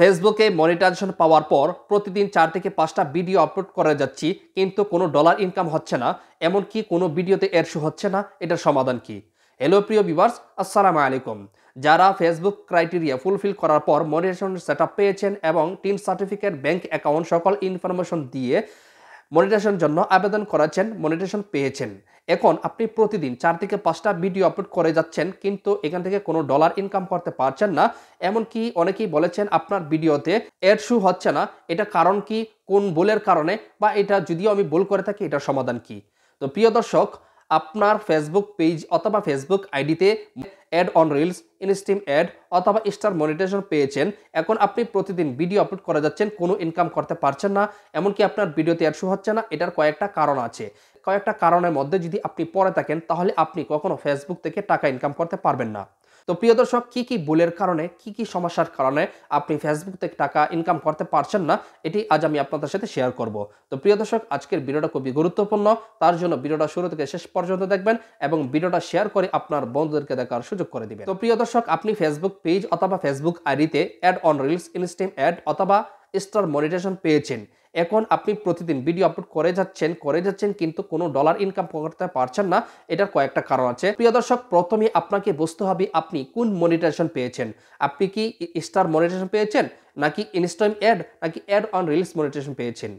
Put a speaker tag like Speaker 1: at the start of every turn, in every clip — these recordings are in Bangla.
Speaker 1: ফেসবুকে মনিটাইজেশন পাওয়ার পর প্রতিদিন চার থেকে পাঁচটা ভিডিও আপলোড করে যাচ্ছি কিন্তু কোনো ডলার ইনকাম হচ্ছে না এমনকি কোনো ভিডিওতে এরশু হচ্ছে না এটার সমাধান কি হ্যালো প্রিয় বিভার্স আসসালামু আলাইকুম যারা ফেসবুক ক্রাইটেরিয়া ফুলফিল করার পর মনিটাইজেশন সেট পেয়েছেন এবং টিম সার্টিফিকেট ব্যাংক অ্যাকাউন্ট সকল ইনফরমেশন দিয়ে মনিটেশন জন্য আবেদন করেছেন মনিটেশন পেয়েছেন এখন আপনি প্রতিদিন চার থেকে পাঁচটা ভিডিও আপলোড করে যাচ্ছেন কিন্তু এখান থেকে কোনো ডলার ইনকাম করতে পারছেন না এমনকি অনেকেই বলেছেন আপনার ভিডিওতে এর শু হচ্ছে না এটা কারণ কি কোন বলের কারণে বা এটা যদিও আমি ভুল করে থাকি এটার সমাধান কি তো প্রিয় দর্শক আপনার ফেসবুক পেজ অথবা ফেসবুক আইডিতে ad on reels instream ad অথবা স্টার মনিটাইজেশন পেয়েছেন এখন আপনি প্রতিদিন ভিডিও আপলোড করা যাচ্ছেন কোনো ইনকাম করতে পারছেন না এমনকি আপনার ভিডিওতে অ্যাড শো হচ্ছে না এটার কয়েকটা কারণ আছে কয়েকটা কারণের মধ্যে যদি আপনি পড়ে থাকেন তাহলে আপনি কখনো ফেসবুক থেকে টাকা ইনকাম করতে পারবেন না তো প্রিয় দর্শক কী কী ভুলের কারণে কি কি সমস্যার কারণে আপনি ফেসবুক থেকে টাকা ইনকাম করতে পারছেন না এটি আজ আমি আপনাদের সাথে শেয়ার করব তো প্রিয় দর্শক আজকের ভিডিওটা খুবই গুরুত্বপূর্ণ তার জন্য ভিডিওটা শুরু থেকে শেষ পর্যন্ত দেখবেন এবং ভিডিওটা শেয়ার করে আপনার বন্ধুদেরকে দেখার সুযোগ করে দিবেন তো প্রিয় দর্শক আপনি ফেসবুক পেজ অথবা ফেসবুক আইডিতে ad on reels instream ad অথবা স্টার মনিটেশন পেয়েছেন এখন আপনি প্রতিদিন ভিডিও আপলোড করে যাচ্ছেন করে যাচ্ছেন কিন্তু কোনো ডলার ইনকাম করতে পারছেন না এটার কয়েকটা কারণ আছে প্রিয় দর্শক প্রথমে আপনাকে বুঝতে হবে আপনি কোন মনিটাইজেশন পেয়েছেন আপনি কি স্টার মনিটাইজেশন পেয়েছেন নাকি ইনস্টাইম অ্যাড নাকি অ্যাড অন রিলস মনিটাইজেশন পেয়েছেন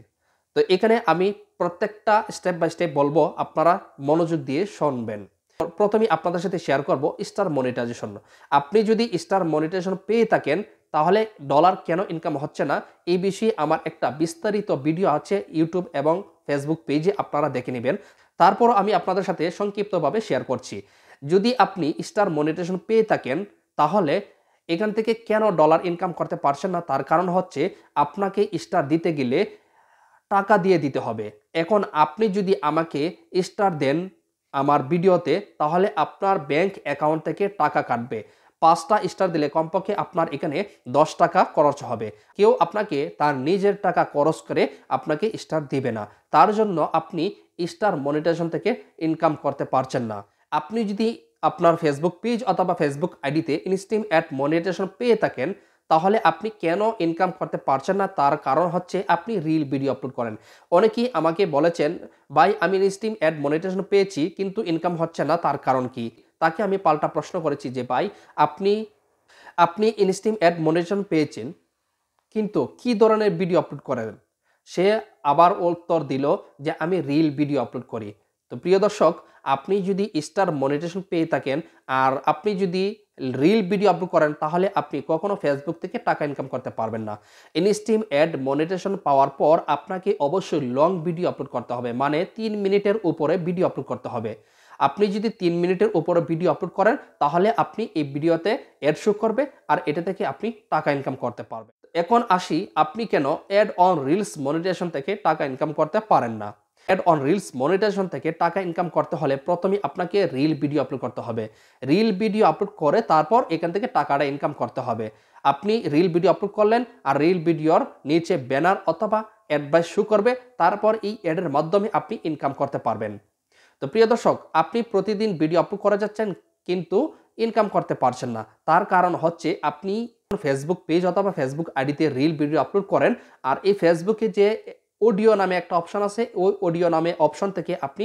Speaker 1: তো এখানে আমি প্রত্যেকটা স্টেপ বাই স্টেপ বলবো আপনারা মনোযোগ দিয়ে শুনবেন প্রথমে আপনাদের সাথে শেয়ার করব স্টার মনিটাইজেশন আপনি যদি স্টার মনিটাইজেশন পেয়ে থাকেন তাহলে ডলার কেন ইনকাম হচ্ছে না এই বিষয়ে আমার একটা বিস্তারিত ভিডিও আছে ইউটিউব এবং ফেসবুক পেজে আপনারা দেখে নেবেন তারপর আমি আপনাদের সাথে সংক্ষিপ্তভাবে শেয়ার করছি যদি আপনি স্টার মনিটেশন পেয়ে থাকেন তাহলে এখান থেকে কেন ডলার ইনকাম করতে পারছেন না তার কারণ হচ্ছে আপনাকে স্টার দিতে গেলে টাকা দিয়ে দিতে হবে এখন আপনি যদি আমাকে স্টার দেন আমার ভিডিওতে তাহলে আপনার ব্যাংক অ্যাকাউন্ট থেকে টাকা কাটবে পাঁচটা স্টার দিলে কমপক্ষে আপনার এখানে দশ টাকা খরচ হবে কেউ আপনাকে তার নিজের টাকা খরচ করে আপনাকে স্টার দিবে না তার জন্য আপনি স্টার মনিটাইজেশন থেকে ইনকাম করতে পারছেন না আপনি যদি আপনার ফেসবুক পেজ অথবা ফেসবুক আইডিতে ইনস্টিম অ্যাড মনিটাইজেশন পেয়ে থাকেন তাহলে আপনি কেন ইনকাম করতে পারছেন না তার কারণ হচ্ছে আপনি রিল ভিডিও আপলোড করেন অনেকেই আমাকে বলেছেন ভাই আমি ইনস্টিম অ্যাড মনিটাইজেশন পেয়েছি কিন্তু ইনকাম হচ্ছে না তার কারণ কি তাকে আমি পাল্টা প্রশ্ন করেছি যে ভাই আপনি আপনি ইনস্টিম অ্যাড মনিটেশন পেয়েছেন কিন্তু কি ধরনের ভিডিও আপলোড করেন সে আবার উত্তর দিল যে আমি রিল ভিডিও আপলোড করি তো প্রিয় দর্শক আপনি যদি স্টার মনিটেশন পেয়ে থাকেন আর আপনি যদি রিল ভিডিও আপলোড করেন তাহলে আপনি কখনো ফেসবুক থেকে টাকা ইনকাম করতে পারবেন না ইনস্টিম অ্যাড মনিটেশন পাওয়ার পর আপনাকে অবশ্যই লং ভিডিও আপলোড করতে হবে মানে তিন মিনিটের উপরে ভিডিও আপলোড করতে হবে আপনি যদি তিন মিনিটের উপরে ভিডিও আপলোড করেন তাহলে আপনি এই ভিডিওতে অ্যাড শো করবে আর এটা থেকে আপনি টাকা ইনকাম করতে পারবেন এখন আসি আপনি কেন অ্যাড অন রিলস মনিটাইজেশন থেকে টাকা ইনকাম করতে পারেন না অ্যাড অন রিলস মনিটাইজেশন থেকে টাকা ইনকাম করতে হলে প্রথমে আপনাকে রিল ভিডিও আপলোড করতে হবে রিল ভিডিও আপলোড করে তারপর এখান থেকে টাকাটা ইনকাম করতে হবে আপনি রিল ভিডিও আপলোড করলেন আর রিল ভিডিওর নিচে ব্যানার অথবা অ্যাডভাইস শু করবে তারপর এই অ্যাডের মাধ্যমে আপনি ইনকাম করতে পারবেন তো প্রিয় দর্শক আপনি প্রতিদিন ভিডিও আপলোড করা যাচ্ছেন কিন্তু ইনকাম করতে পারছেন না তার কারণ হচ্ছে আপনি ফেসবুক পেজ অথবা ফেসবুক আইডিতে রিল ভিডিও আপলোড করেন আর এই ফেসবুকে যে অডিও নামে একটা অপশন আছে ওই অডিও নামে অপশন থেকে আপনি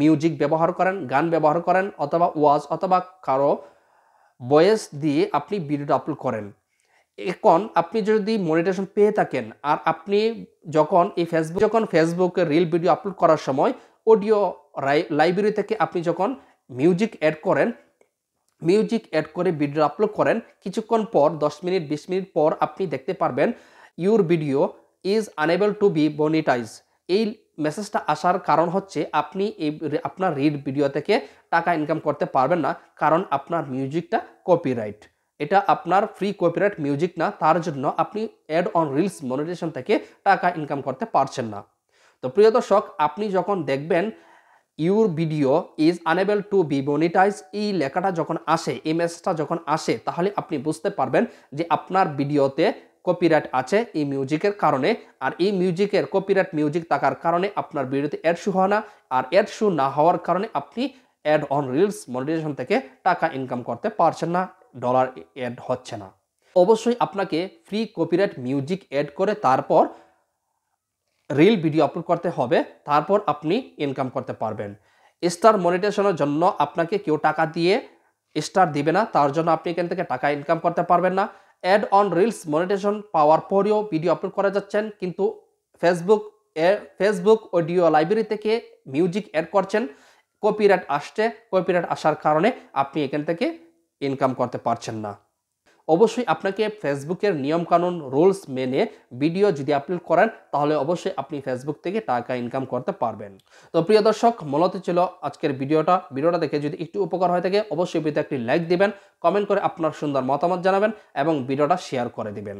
Speaker 1: মিউজিক ব্যবহার করেন গান ব্যবহার করেন অথবা ওয়াজ অথবা কারো বয়েস দিয়ে আপনি ভিডিওটা আপলোড করেন এখন আপনি যদি মনিটেশন পেয়ে থাকেন আর আপনি যখন এই ফেসবুক যখন ফেসবুকে রিল ভিডিও আপলোড করার সময় অডিও লাইব্রেরি থেকে আপনি যখন মিউজিক অ্যাড করেন মিউজিক অ্যাড করে ভিডিও আপলোড করেন কিছুক্ষণ পর 10 মিনিট 20 মিনিট পর আপনি দেখতে পারবেন your video is unable to be monetize এই মেসেজটা আসার কারণ হচ্ছে আপনি এই আপনার রিড ভিডিও থেকে টাকা ইনকাম করতে পারবেন না কারণ আপনার মিউজিকটা কপিরাইট এটা আপনার ফ্রি কপিরাইট মিউজিক না তার জন্য আপনি অ্যাড অন রিলস মনিটেশন থেকে টাকা ইনকাম করতে পারছেন না তো প্রিয় দর্শক আপনি যখন দেখবেন your video is unable to be monetize এই লেখাটা যখন আসে এই মেসেজটা যখন আসে তাহলে আপনি বুঝতে পারবেন যে আপনার ভিডিওতে কপিরাইট আছে এই মিউজিকের কারণে আর এই মিউজিকের কপিরাইট মিউজিক থাকার কারণে আপনার ভিডিওতে অ্যাড শু হয় না আর অ্যাড শু না হওয়ার কারণে আপনি অ্যাড অন রিলস মনিটাইজেশন থেকে টাকা ইনকাম করতে পারছেন না ডলার অ্যাড হচ্ছে না অবশ্যই আপনাকে ফ্রি কপিরাইট মিউজিক অ্যাড করে তারপর রিল ভিডিও আপলোড করতে হবে তারপর আপনি ইনকাম করতে পারবেন স্টার মনিটেশনের জন্য আপনাকে কেউ টাকা দিয়ে স্টার দিবে না তার জন্য আপনি এখান থেকে টাকা ইনকাম করতে পারবেন না অ্যাড অন রিলস মনিটেশন পাওয়ার পরেও ভিডিও আপলোড করা যাচ্ছেন কিন্তু ফেসবুক ফেসবুক অডিও লাইব্রেরি থেকে মিউজিক অ্যাড করছেন কপিরাইট আসছে কপিরাইট আসার কারণে আপনি এখান থেকে ইনকাম করতে পারছেন না অবশ্যই আপনাকে ফেসবুকের নিয়মকানুন রুলস মেনে ভিডিও যদি আপলোড করেন তাহলে অবশ্যই আপনি ফেসবুক থেকে টাকা ইনকাম করতে পারবেন তো প্রিয় দর্শক মূলত ছিল আজকের ভিডিওটা ভিডিওটা দেখে যদি একটু উপকার হয়ে থাকে অবশ্যই ভিডিওতে একটি লাইক দিবেন কমেন্ট করে আপনার সুন্দর মতামত জানাবেন এবং ভিডিওটা শেয়ার করে দিবেন